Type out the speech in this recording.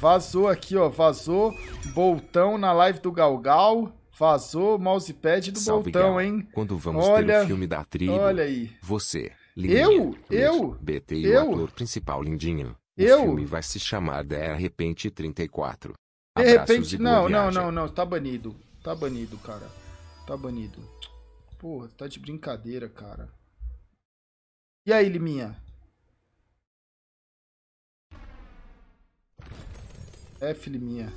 Vazou aqui, ó. Vazou. Boltão na live do Galgal. Vazou mousepad do Salve, Boltão, Gal. hein? Quando vamos olha, ter o filme da tribo? Olha aí. Você. Lindinha, eu? Eu? BT e eu? o ator principal Lindinho. Eu? O filme vai se chamar De Repente 34. De Abraços repente. Não, não, não, não. Tá banido. Tá banido, cara. Tá banido. Porra, tá de brincadeira, cara. E aí, Liminha? É, filhinha.